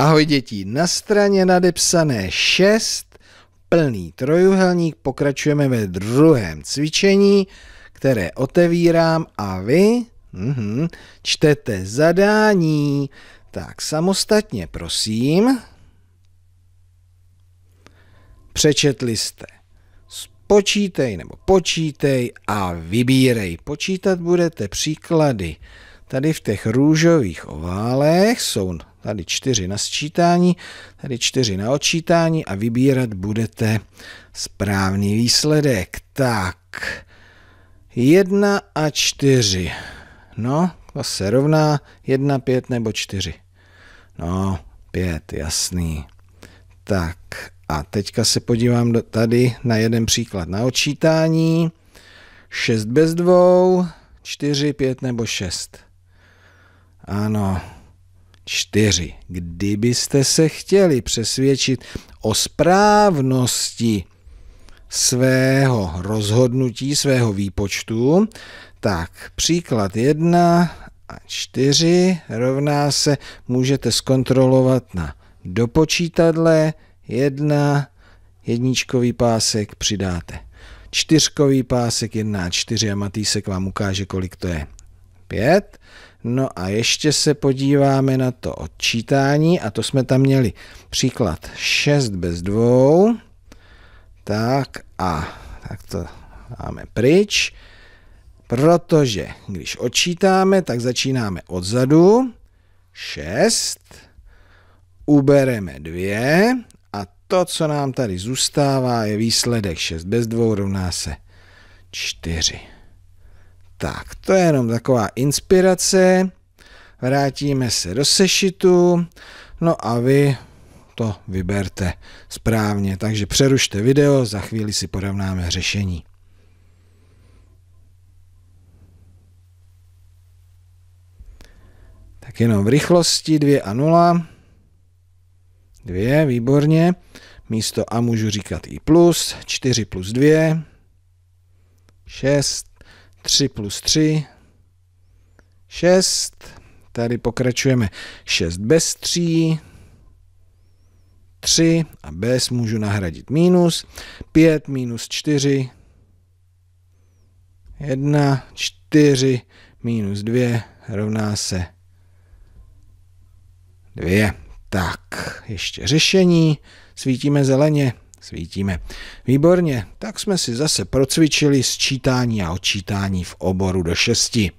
Ahoj děti, na straně nadepsané 6, plný trojuhelník, pokračujeme ve druhém cvičení, které otevírám a vy mh, čtete zadání. Tak samostatně prosím. Přečetli jste. Spočítej nebo počítej a vybírej. Počítat budete příklady. Tady v těch růžových oválech jsou tady čtyři na sčítání, tady čtyři na odčítání a vybírat budete správný výsledek. Tak, jedna a čtyři. No, to se rovná jedna pět nebo čtyři. No, pět, jasný. Tak, a teďka se podívám do, tady na jeden příklad na odčítání. 6 bez dvou, 4, 5 nebo 6. Ano, 4. Kdybyste se chtěli přesvědčit o správnosti svého rozhodnutí, svého výpočtu, tak příklad 1 a 4 rovná se, můžete zkontrolovat na dopočítadle 1, jedničkový pásek přidáte čtyřkový pásek 1 a 4 a Matýsek vám ukáže, kolik to je. 5. No a ještě se podíváme na to odčítání a to jsme tam měli příklad 6 bez 2. Tak a tak to máme pryč, protože když odčítáme, tak začínáme odzadu 6, ubereme 2 a to, co nám tady zůstává, je výsledek 6 bez 2 rovná se 4. Tak, to je jenom taková inspirace. Vrátíme se do sešitu. No a vy to vyberte správně. Takže přerušte video, za chvíli si porovnáme řešení. Tak jenom v rychlosti 2 a 0. 2, výborně. Místo a můžu říkat i plus, 4 plus 2, 6, 3 plus 3, 6, tady pokračujeme 6 bez 3, 3 a bez můžu nahradit minus, 5 minus 4, 1, 4, minus 2 rovná se 2. Tak, ještě řešení. Svítíme zeleně. Svítíme. Výborně, tak jsme si zase procvičili sčítání a odčítání v oboru do šesti.